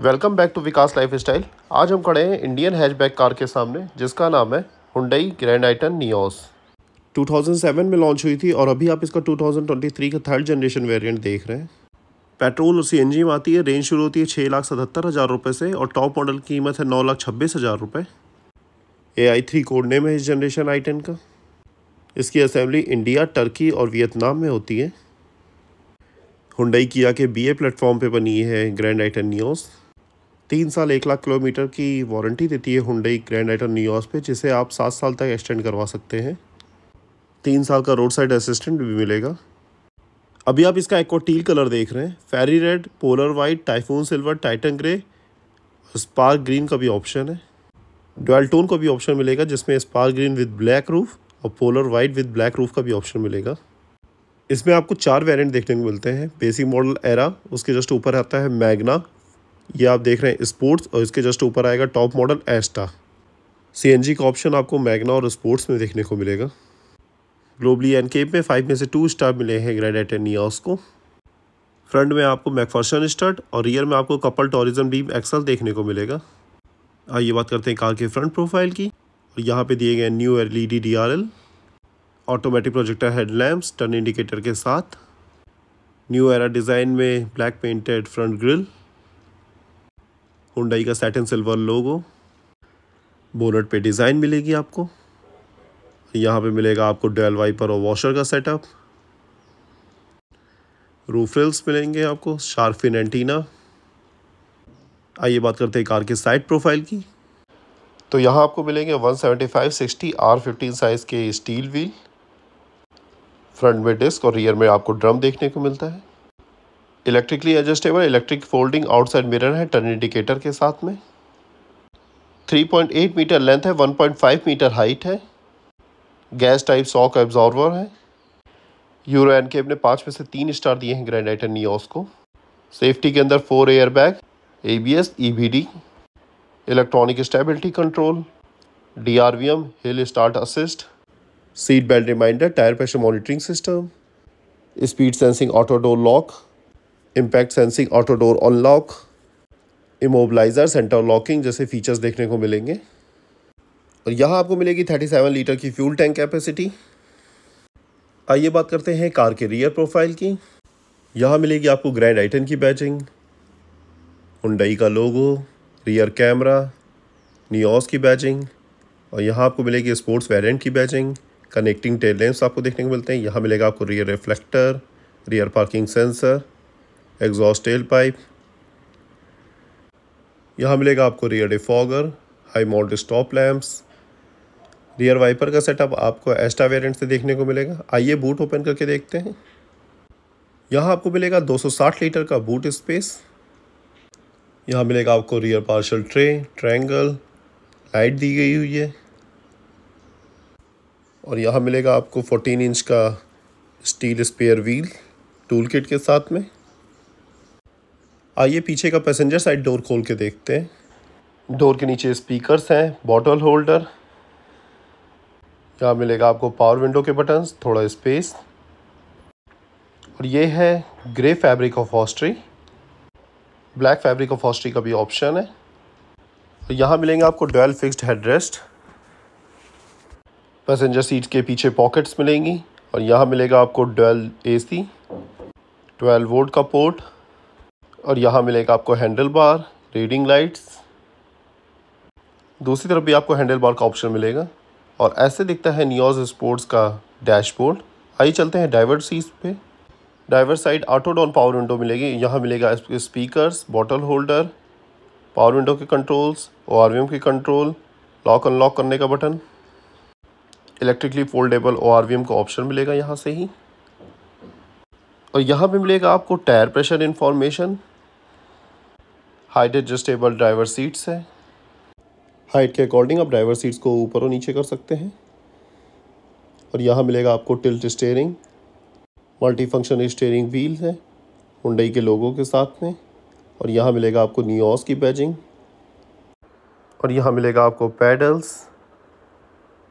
welcome back to Vikas lifestyle आज हम खड़े हैं इंडियन हैचबैक कार के सामने जिसका नाम है हुडई ग्रैंड आइटन नियोस 2007 में लॉन्च हुई थी और अभी आप इसका 2023 का थर्ड जनरेशन वेरिएंट देख रहे हैं पेट्रोल और सी में आती है रेंज शुरू होती है छः लाख सतहत्तर हज़ार रुपये से और टॉप मॉडल की कीमत है नौ लाख छब्बीस हज़ार रुपये A I three code name है इस जनरेशन आई टेन का इसकी असेंबली इंडिया टर्की और वियतनाम में होती है हुंडई किया के बी ए प्लेटफॉर्म पर बनी है ग्रैंड आइटन न्यूज़ तीन साल एक लाख किलोमीटर की वारंटी देती है हुंडई ग्रैंड आइटन न्यूयॉर्स पे जिसे आप सात साल तक एक्सटेंड करवा सकते हैं तीन साल का रोड साइड असिस्टेंट भी मिलेगा अभी आप इसका एक टील कलर देख रहे हैं fiery red polar white typhoon silver titan grey spark green का भी ऑप्शन है डोल्टोन का भी ऑप्शन मिलेगा जिसमें spark green with black roof और polar white with black roof का भी ऑप्शन मिलेगा इसमें आपको चार वेरिएंट देखने को मिलते हैं बेसिक मॉडल एरा उसके जस्ट ऊपर आता है मैगना ये आप देख रहे हैं स्पोर्ट्स और इसके जस्ट ऊपर आएगा टॉप मॉडल एस्टा सी का ऑप्शन आपको मैगना और स्पोर्ट्स में देखने को मिलेगा ग्लोबली एन केप में फाइव में से टू स्टार मिले हैं ग्रैंड एटेन नियास को फ्रंट में आपको मैकफर्सन स्टर्ट और रियर में आपको कपल टोरिज्म बीम एक्सल देखने को मिलेगा आइए बात करते हैं कार के फ्रंट प्रोफाइल की और यहाँ पे दिए गए new L E D D R L automatic projector headlamps turn indicator के साथ न्यू एरा डिज़ाइन में black painted front grille Hyundai का सैटन सिल्वर लोगो बोनट पे डिज़ाइन मिलेगी आपको यहाँ पे मिलेगा आपको डेल वाइपर और वॉशर का सेटअप रूफ रिल्स मिलेंगे आपको शार्फिन एंटीना आइए बात करते हैं कार के साइड प्रोफाइल की तो यहाँ आपको मिलेंगे 175 सेवेंटी आर फिफ्टीन साइज़ के स्टील व्हील फ्रंट में डिस्क और रियर में आपको ड्रम देखने को मिलता है electrically adjustable electric folding outside mirror है टर्न इंडिकेटर के साथ में 3.8 मीटर लेंथ है 1.5 मीटर हाइट है गैस टाइप सॉक एब्जॉर्वर है यूरो एन के अपने पाँच में से तीन स्टार दिए हैं ग्रैंड आइटन नियोस को सेफ्टी के अंदर four air bag A B S E B D electronic stability control D R V M hill start assist seat belt reminder tyre pressure monitoring system speed sensing auto door lock impact sensing auto door unlock immobiliser centre locking जैसे features देखने को मिलेंगे और यहाँ आपको मिलेगी thirty seven litre की fuel tank capacity आइए बात करते हैं कार के रियर प्रोफाइल की यहाँ मिलेगी आपको ग्रैंड आइटन की बैचिंग हुडई का लोगो रियर कैमरा नियोस की बैचिंग और यहाँ आपको मिलेगी स्पोर्ट्स वेरियंट की बैचिंग कनेक्टिंग टेल लेंस आपको देखने को मिलते हैं यहाँ मिलेगा आपको rear reflector rear parking sensor exhaust tail pipe यहाँ मिलेगा आपको rear defogger high mount stop lamps rear wiper का सेटअप आपको एस्टा वेरिएंट से देखने को मिलेगा आइए बूट ओपन करके देखते हैं यहाँ आपको मिलेगा 260 लीटर का बूट स्पेस यहाँ मिलेगा आपको rear parcel tray triangle light दी गई हुई है और यहाँ मिलेगा आपको 14 इंच का steel spare wheel tool kit के साथ में आइए पीछे का पैसेंजर साइड डोर खोल के देखते हैं डोर के नीचे स्पीकर्स हैं बॉटल होल्डर यहाँ मिलेगा आपको पावर विंडो के बटन्स थोड़ा स्पेस और ये है grey fabric upholstery black fabric upholstery का भी ऑप्शन है और यहाँ मिलेंगे आपको डोल फिक्स्ड हेडरेस्ट पैसेंजर सीट के पीछे पॉकेट्स मिलेंगी और यहाँ मिलेगा आपको डोल एसी सी वोल्ट का पोर्ट और यहाँ मिलेगा आपको हैंडल बार रीडिंग लाइट्स दूसरी तरफ भी आपको हैंडल बार का ऑप्शन मिलेगा और ऐसे दिखता है न्योज स्पोर्ट्स का डैशबोर्ड आइए चलते हैं ड्राइवर सीट पे driver side auto down power window मिलेगी यहाँ मिलेगा speakers bottle holder power window के कंट्रोल्स ओ आर के कंट्रोल लॉक अनलॉक करने का button electrically foldable O R का ऑप्शन मिलेगा यहाँ से ही और यहाँ पे मिलेगा आपको tyre pressure information height adjustable driver seats है हाइट के अकॉर्डिंग आप ड्राइवर सीट्स को ऊपर और नीचे कर सकते हैं और यहाँ मिलेगा आपको tilt steering multi function steering wheel है हुंडई के लोगों के साथ में और यहाँ मिलेगा आपको न्यूस की बैजिंग और यहाँ मिलेगा आपको पैडल्स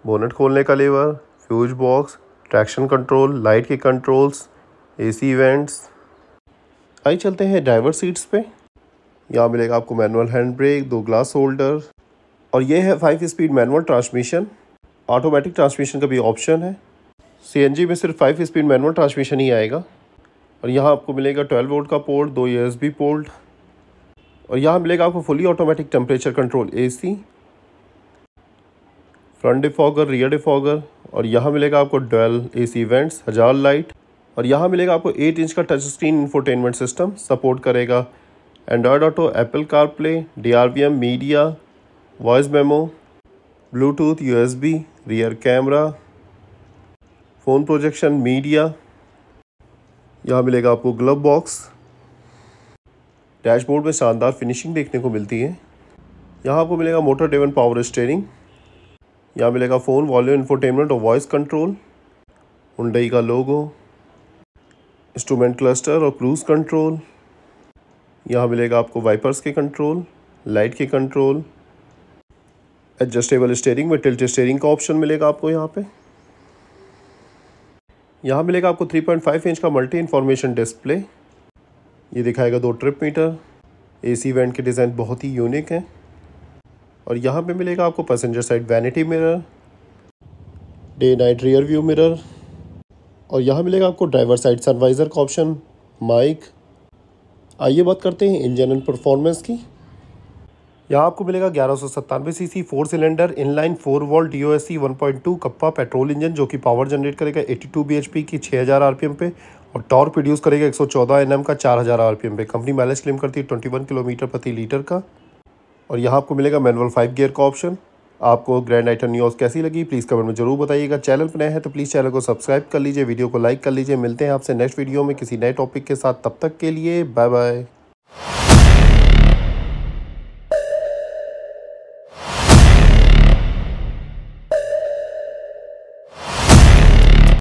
बोनट खोलने का lever fuse box traction control light के कंट्रोल्स एसी इवेंट्स आइए चलते हैं ड्राइवर सीट्स पे यहाँ मिलेगा आपको मैनुअल हैंड ब्रेक दो ग्लास होल्डर और ये है five speed manual transmission automatic transmission का भी ऑप्शन है सी में सिर्फ फाइव स्पीड मैनुअल ट्रांसमिशन ही आएगा और यहाँ आपको मिलेगा ट्वेल्व वोल्ट का पोर्ट दो बी पोर्ट और यहाँ मिलेगा आपको fully automatic temperature control C front defogger rear defogger और यहाँ मिलेगा आपको ए सी इवेंट्स हजार लाइट और यहाँ मिलेगा आपको 8 इंच का touch screen infotainment system support करेगा Android auto Apple car play D R V M media voice memo Bluetooth U S B rear camera phone projection media यहाँ मिलेगा आपको ग्लव बॉक्स डैशबोर्ड में शानदार फिनिशिंग देखने को मिलती है यहाँ आपको मिलेगा मोटर डेवन पावर स्टेयरिंग यहाँ मिलेगा फ़ोन वॉल्यूम इन्फोटेनमेंट और वॉइस कंट्रोल हुडई का लोगो इंस्ट्रूमेंट क्लस्टर और क्रूज़ कंट्रोल यहाँ मिलेगा आपको वाइपर्स के कंट्रोल लाइट के कंट्रोल एडजस्टेबल स्टेयरिंग में टिल्ट स्टेयरिंग का ऑप्शन मिलेगा आपको यहाँ पे यहाँ मिलेगा आपको 3.5 इंच का मल्टी इंफॉर्मेशन डिस्प्ले ये दिखाएगा दो ट्रिप मीटर एसी वेंट के डिज़ाइन बहुत ही यूनिक हैं और यहाँ पे मिलेगा आपको passenger side vanity mirror day night rear view mirror और यहाँ मिलेगा आपको ड्राइवर साइड सनवाइज़र का ऑप्शन माइक आइए बात करते हैं इंजन एंड परफॉर्मेंस की यहाँ आपको मिलेगा ग्यारह सौ सत्तानवे C C four cylinder inline four valve D O S C one point two kappa petrol engine जो कि पावर जनरेट करेगा eighty two B H P की छः हज़ार आर पी एम पे और टॉर प्रोड्यूस करेगा एक सौ चौदह एन एम का चार हज़ार आर पी एम पे कंपनी माइलेज क्लेम करती है ट्वेंटी वन किलोमीटर प्रति लीटर का और यहाँ आपको मिलेगा मैनुअल फाइव गियर का ऑप्शन आपको ग्रैंड आइटन न्यूज़ कैसी लगी प्लीज़ कमेंट में जरूर बताइएगा चैनल पर नए हैं तो प्लीज़ चैनल को सब्सक्राइब कर लीजिए वीडियो को लाइक कर लीजिए मिलते हैं आपसे नेक्स्ट वीडियो में किसी नए टॉपिक के साथ तब तक के लिए बाय बाय